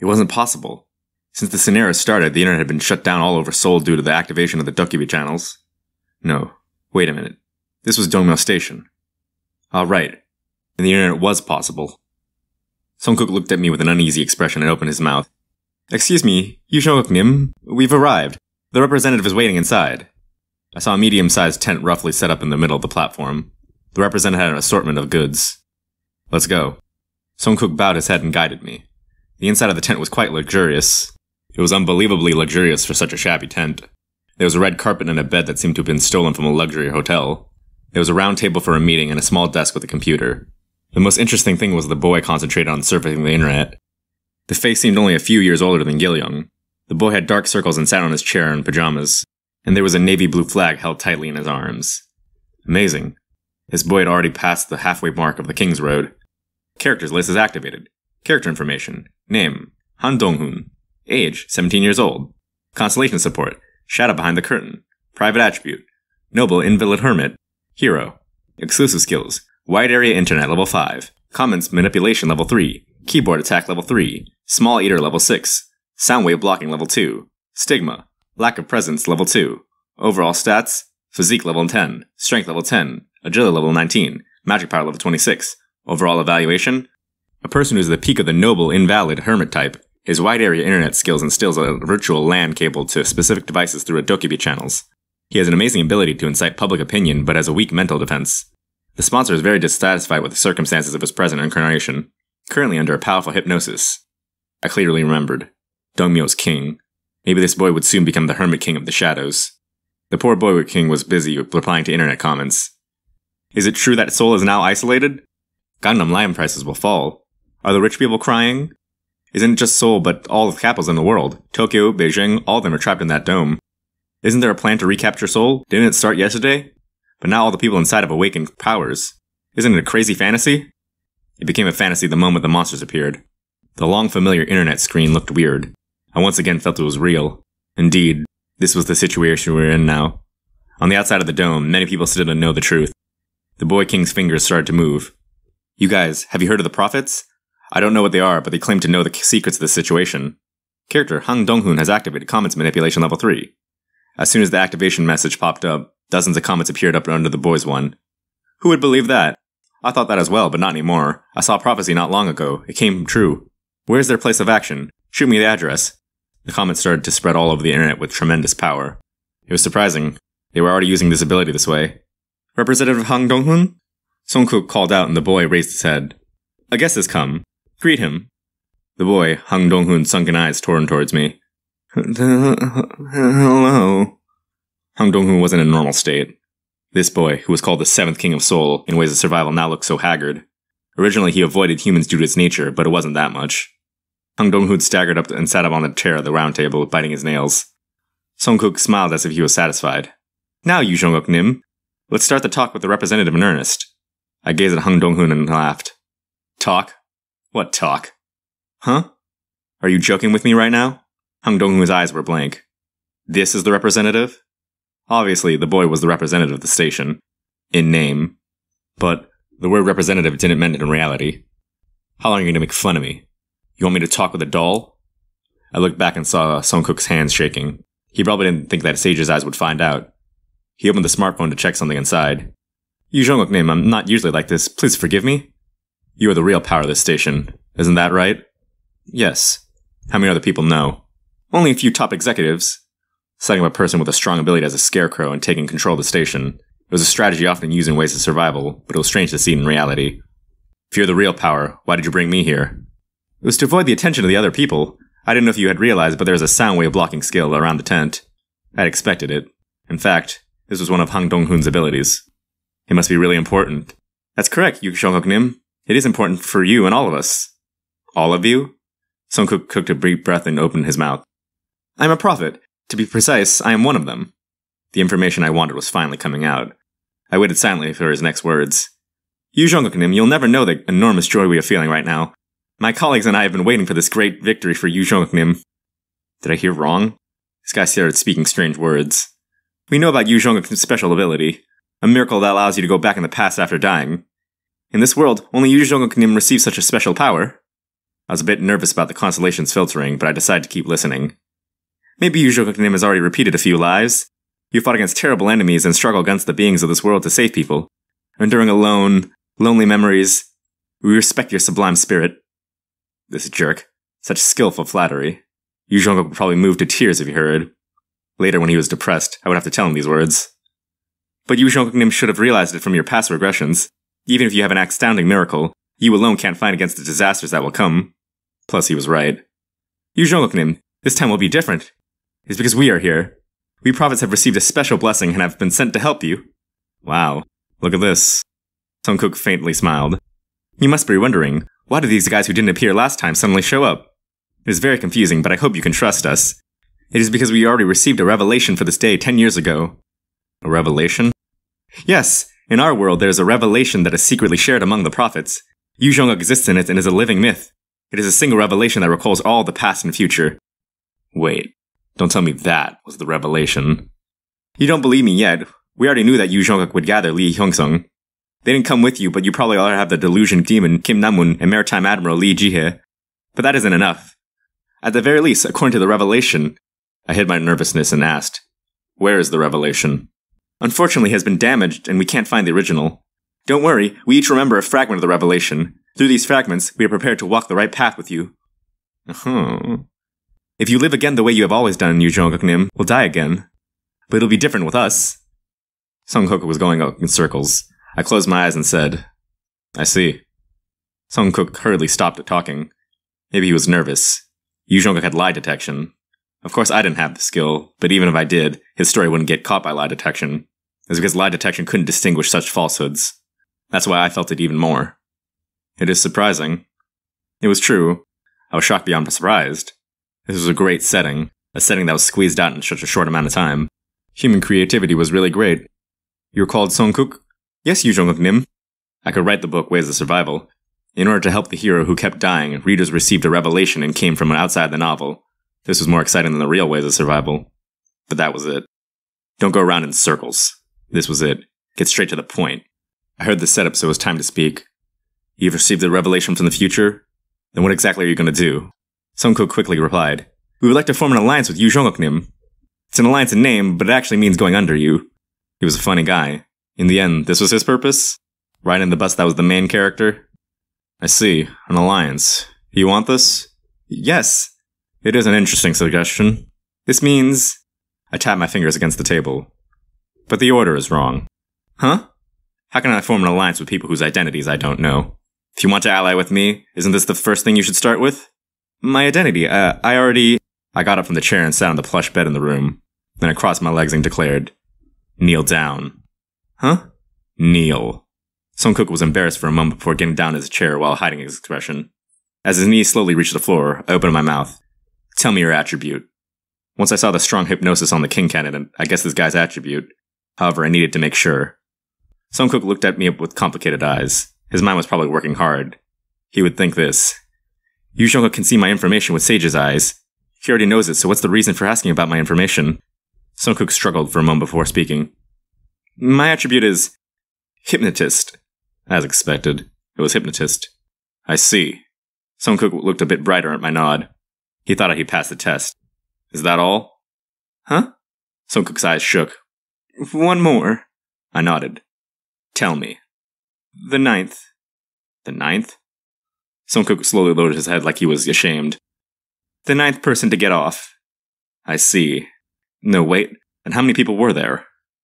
It wasn't possible. Since the scenario started, the internet had been shut down all over Seoul due to the activation of the Duckubee channels. No, wait a minute. This was Dongmyo Station. All ah, right, And the internet was possible. Songkook looked at me with an uneasy expression and opened his mouth. Excuse me, Yu Nim, we've arrived. The representative is waiting inside. I saw a medium-sized tent roughly set up in the middle of the platform. The representative had an assortment of goods. Let's go. Songkook bowed his head and guided me. The inside of the tent was quite luxurious. It was unbelievably luxurious for such a shabby tent. There was a red carpet and a bed that seemed to have been stolen from a luxury hotel. There was a round table for a meeting and a small desk with a computer. The most interesting thing was the boy concentrated on surfing the internet. The face seemed only a few years older than Gilyoung. The boy had dark circles and sat on his chair in pajamas, and there was a navy blue flag held tightly in his arms. Amazing. This boy had already passed the halfway mark of the King's Road. Characters list is activated. Character information. Name, Han dong Age, 17 years old. Constellation support, Shadow Behind the Curtain. Private attribute, Noble Invalid Hermit. Hero. Exclusive skills, Wide Area Internet level 5. Comments Manipulation level 3. Keyboard Attack level 3. Small Eater level 6. Sound Wave Blocking level 2. Stigma. Lack of Presence level 2. Overall stats, Physique level 10. Strength level 10. Agility level 19. Magic Power level 26. Overall evaluation, a person who's the peak of the noble, invalid hermit type. His wide area internet skills instills a virtual LAN cable to specific devices through Adokibi channels. He has an amazing ability to incite public opinion, but has a weak mental defense. The sponsor is very dissatisfied with the circumstances of his present incarnation, currently under a powerful hypnosis. I clearly remembered. Dongmyo's king. Maybe this boy would soon become the hermit king of the shadows. The poor boy king was busy replying to internet comments. Is it true that Seoul is now isolated? Gundam Lion prices will fall, are the rich people crying? Isn't just Seoul, but all the capitals in the world? Tokyo, Beijing, all of them are trapped in that dome. Isn't there a plan to recapture Seoul? Didn't it start yesterday? But now all the people inside have awakened powers. Isn't it a crazy fantasy? It became a fantasy the moment the monsters appeared. The long familiar internet screen looked weird. I once again felt it was real. Indeed, this was the situation we were in now. On the outside of the dome, many people still didn't know the truth. The boy king's fingers started to move. You guys, have you heard of the prophets? I don't know what they are, but they claim to know the secrets of this situation. Character Hang Donghun has activated comments manipulation level 3. As soon as the activation message popped up, dozens of comments appeared up under the boys one. Who would believe that? I thought that as well, but not anymore. I saw prophecy not long ago. It came true. Where's their place of action? Shoot me the address. The comments started to spread all over the internet with tremendous power. It was surprising. They were already using this ability this way. Representative Hang Donghun? Songkook called out and the boy raised his head. A guest has come. Greet him. The boy, Hung Dong-hoon's sunken eyes turned towards me. Hello. Hung Dong-hoon wasn't in a normal state. This boy, who was called the seventh king of Seoul in ways of survival now looked so haggard. Originally, he avoided humans due to its nature, but it wasn't that much. Hung Dong-hoon staggered up and sat up on the chair at the round table, biting his nails. Songkook smiled as if he was satisfied. Now, you Jonguk Nim, let's start the talk with the representative in earnest. I gazed at Hung Dong-hoon and laughed. Talk? What talk? Huh? Are you joking with me right now? Hung Donghu's eyes were blank. This is the representative? Obviously, the boy was the representative of the station. In name. But the word representative didn't mean it in reality. How long are you going to make fun of me? You want me to talk with a doll? I looked back and saw Cook's hands shaking. He probably didn't think that Sage's eyes would find out. He opened the smartphone to check something inside. You Jongkook name, I'm not usually like this. Please forgive me. You are the real power of this station, isn't that right? Yes. How many other people know? Only a few top executives. Setting up a person with a strong ability as a scarecrow and taking control of the station. It was a strategy often used in ways of survival, but it was strange to see in reality. If you're the real power, why did you bring me here? It was to avoid the attention of the other people. I didn't know if you had realized, but there was a sound wave blocking skill around the tent. I'd expected it. In fact, this was one of Hang Dong-hoon's abilities. It must be really important. That's correct, Yu Shongok Nim. It is important for you and all of us. All of you? Songkook cooked a brief breath and opened his mouth. I'm a prophet. To be precise, I am one of them. The information I wanted was finally coming out. I waited silently for his next words. You, Zhongkooknim, you'll never know the enormous joy we are feeling right now. My colleagues and I have been waiting for this great victory for you, Zhongkooknim. Did I hear wrong? This guy started speaking strange words. We know about Yu Zhongkooknim's special ability, a miracle that allows you to go back in the past after dying. In this world, only Yuzhong can receive such a special power. I was a bit nervous about the constellation's filtering, but I decided to keep listening. Maybe Yuzhong has already repeated a few lives. You fought against terrible enemies and struggled against the beings of this world to save people, enduring alone, lonely memories. We respect your sublime spirit. This jerk. Such skillful flattery. Yuzhong would probably move to tears if he heard. Later, when he was depressed, I would have to tell him these words. But Yuzhong should have realized it from your past regressions. Even if you have an astounding miracle, you alone can't fight against the disasters that will come. Plus, he was right. You, Yuzholoknim, this time will be different. It's because we are here. We prophets have received a special blessing and have been sent to help you. Wow, look at this. Sungkook faintly smiled. You must be wondering, why do these guys who didn't appear last time suddenly show up? It is very confusing, but I hope you can trust us. It is because we already received a revelation for this day ten years ago. A revelation? Yes, in our world, there is a revelation that is secretly shared among the prophets. Yu exists in it and is a living myth. It is a single revelation that recalls all the past and future. Wait, don't tell me that was the revelation. You don't believe me yet. We already knew that Yu would gather Li Hyungsung. They didn't come with you, but you probably already have the delusion demon Kim Namun and maritime admiral Li Jihe. But that isn't enough. At the very least, according to the revelation, I hid my nervousness and asked, Where is the revelation? unfortunately has been damaged and we can't find the original. Don't worry, we each remember a fragment of the revelation. Through these fragments, we are prepared to walk the right path with you. Uh-huh. If you live again the way you have always done, you jongkook will die again. But it'll be different with us. Song Kook was going in circles. I closed my eyes and said, I see. Song Kook hurriedly stopped talking. Maybe he was nervous. Yu Jongkook had lie detection. Of course, I didn't have the skill, but even if I did, his story wouldn't get caught by lie detection is because lie detection couldn't distinguish such falsehoods. That's why I felt it even more. It is surprising. It was true. I was shocked beyond surprised. This was a great setting, a setting that was squeezed out in such a short amount of time. Human creativity was really great. You were called Songkuk. Yes, Yu Jonguk Nim. I could write the book Ways of Survival. In order to help the hero who kept dying, readers received a revelation and came from outside the novel. This was more exciting than the real Ways of Survival. But that was it. Don't go around in circles. This was it. Get straight to the point. I heard the setup, so it was time to speak. You've received a revelation from the future? Then what exactly are you going to do? Sunko quickly replied. We would like to form an alliance with Yu Zhongoknim. It's an alliance in name, but it actually means going under you. He was a funny guy. In the end, this was his purpose? Riding the bus that was the main character? I see. An alliance. You want this? Yes. It is an interesting suggestion. This means... I tapped my fingers against the table. But the order is wrong. Huh? How can I form an alliance with people whose identities I don't know? If you want to ally with me, isn't this the first thing you should start with? My identity, uh, I already. I got up from the chair and sat on the plush bed in the room. Then I crossed my legs and declared, Kneel down. Huh? Kneel. Cook was embarrassed for a moment before getting down in his chair while hiding his expression. As his knees slowly reached the floor, I opened my mouth. Tell me your attribute. Once I saw the strong hypnosis on the king candidate, I guessed this guy's attribute. However, I needed to make sure. Some cook looked at me with complicated eyes. His mind was probably working hard. He would think this. Yushonga can see my information with Sage's eyes. He already knows it, so what's the reason for asking about my information? Sungkook struggled for a moment before speaking. My attribute is hypnotist. As expected, it was hypnotist. I see. Sungkook looked a bit brighter at my nod. He thought I would passed the test. Is that all? Huh? Sungkook's eyes shook, one more. I nodded. Tell me. The ninth. The ninth? Cook slowly lowered his head like he was ashamed. The ninth person to get off. I see. No, wait. And how many people were there?